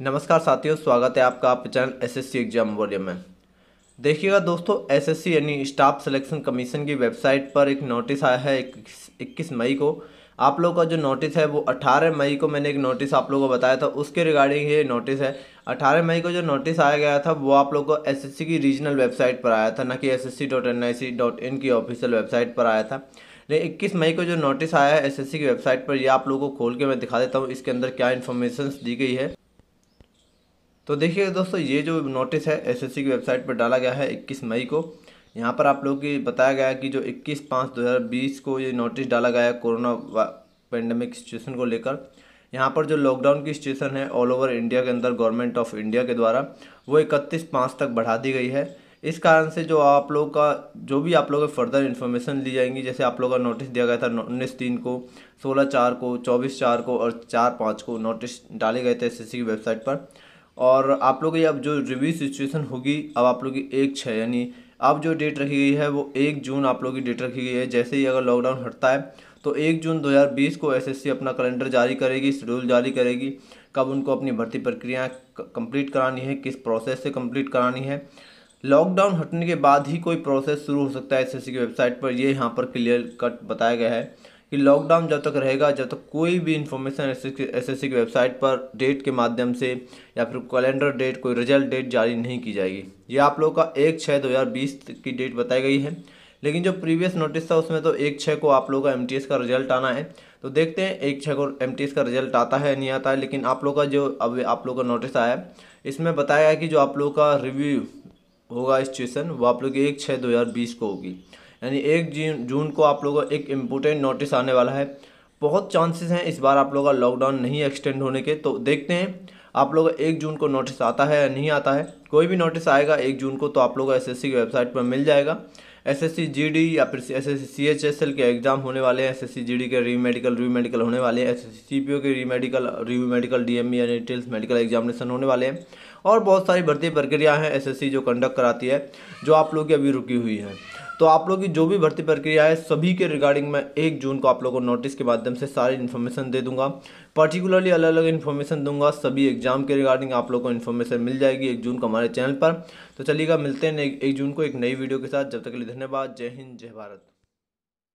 नमस्कार साथियों स्वागत है आपका आप चैनल एसएससी एग्जाम वॉल्यूम में देखिएगा दोस्तों एसएससी यानी स्टाफ सिलेक्शन कमीशन की वेबसाइट पर एक नोटिस आया है इक्कीस मई को आप लोग का जो नोटिस है वो 18 मई को मैंने एक नोटिस आप लोगों को बताया था उसके रिगार्डिंग ये नोटिस है 18 मई को जो नोटिस आया गया था वो आप लोग को सी की रीजनल वेबसाइट पर आया था ना कि इन की ऑफिशियल वेबसाइट पर आया था नहीं इक्कीस मई को जो नोटिस आया है एसएससी की वेबसाइट पर ये आप लोगों को खोल के मैं दिखा देता हूँ इसके अंदर क्या इन्फॉर्मेशन दी गई है तो देखिए दोस्तों ये जो नोटिस है एसएससी की वेबसाइट पर डाला गया है इक्कीस मई को यहाँ पर आप लोग की बताया गया कि जो 21 पाँच 2020 को ये नोटिस डाला गया है कोरोना पेंडेमिक सिचुएशन को लेकर यहाँ पर जो लॉकडाउन की सिचुएशन है ऑल ओवर इंडिया के अंदर गवर्नमेंट ऑफ इंडिया के द्वारा वो इकतीस पाँच तक बढ़ा दी गई है इस कारण से जो आप लोग का जो भी आप के फर्दर इन्फॉर्मेशन ली जाएंगी जैसे आप लोग का नोटिस दिया गया था उन्नीस तीन को सोलह चार को चौबीस चार को और चार पाँच को नोटिस डाले गए थे एस की वेबसाइट पर और आप लोग की अब जो रिव्यू सिचुएशन होगी अब आप लोग की एक छः यानी अब जो डेट रखी गई है वो एक जून आप लोग की डेट रखी गई है जैसे ही अगर लॉकडाउन हटता है तो एक जून 2020 को एसएससी अपना कैलेंडर जारी करेगी शेड्यूल जारी करेगी कब उनको अपनी भर्ती प्रक्रियाएँ कंप्लीट करानी है किस प्रोसेस से कंप्लीट करानी है लॉकडाउन हटने के बाद ही कोई प्रोसेस शुरू हो सकता है एसएससी की वेबसाइट पर ये यहाँ पर क्लियर कट बताया गया है कि लॉकडाउन जब तक रहेगा जब तक कोई भी इन्फॉर्मेशन एस एस की वेबसाइट पर डेट के माध्यम से या फिर कैलेंडर डेट कोई रिजल्ट डेट जारी नहीं की जाएगी ये आप लोगों का एक छः दो हज़ार बीस की डेट बताई गई है लेकिन जो प्रीवियस नोटिस था उसमें तो एक छः को आप लोगों का एम का रिजल्ट आना है तो देखते हैं एक छः को एम का रिजल्ट आता है नहीं आता है लेकिन आप लोग का जो अब आप लोग का नोटिस आया है इसमें बताया गया कि जो आप लोग का रिव्यू होगा इस ट्यूशन वो आप लोग की एक छः दो हज़ार बीस को होगी यानी एक जून को आप लोगों का एक इम्पोर्टेंट नोटिस आने वाला है बहुत चांसेस हैं इस बार आप लोगों का लॉकडाउन नहीं एक्सटेंड होने के तो देखते हैं आप लोगों का एक जून को नोटिस आता है या नहीं आता है कोई भी नोटिस आएगा एक जून को तो आप लोगों का एस की वेबसाइट पर मिल जाएगा एस एस या फिर एस एस के एग्ज़ाम होने वाले हैं एस एस के री मेडिकल री मेडिकल होने वाले हैं एस एस के re medical re medical D M यानी टेल्स मेडिकल एग्जामिनेशन होने वाले हैं और बहुत सारी भर्ती प्रक्रिया हैं एस जो कंडक्ट कराती है जो आप लोग की अभी रुकी हुई है तो आप लोग की जो भी भर्ती प्रक्रिया है सभी के रिगार्डिंग मैं एक जून को आप लोगों को नोटिस के माध्यम से सारी इन्फॉर्मेशन दे दूंगा पर्टिकुलरली अलग अलग इन्फॉर्मेशन दूंगा सभी एग्जाम के रिगार्डिंग आप लोगों को इन्फॉर्मेशन मिल जाएगी एक जून को हमारे चैनल पर तो चलिएगा मिलते हैं एक जून को एक नई वीडियो के साथ जब तक के लिए धन्यवाद जय हिंद जय भारत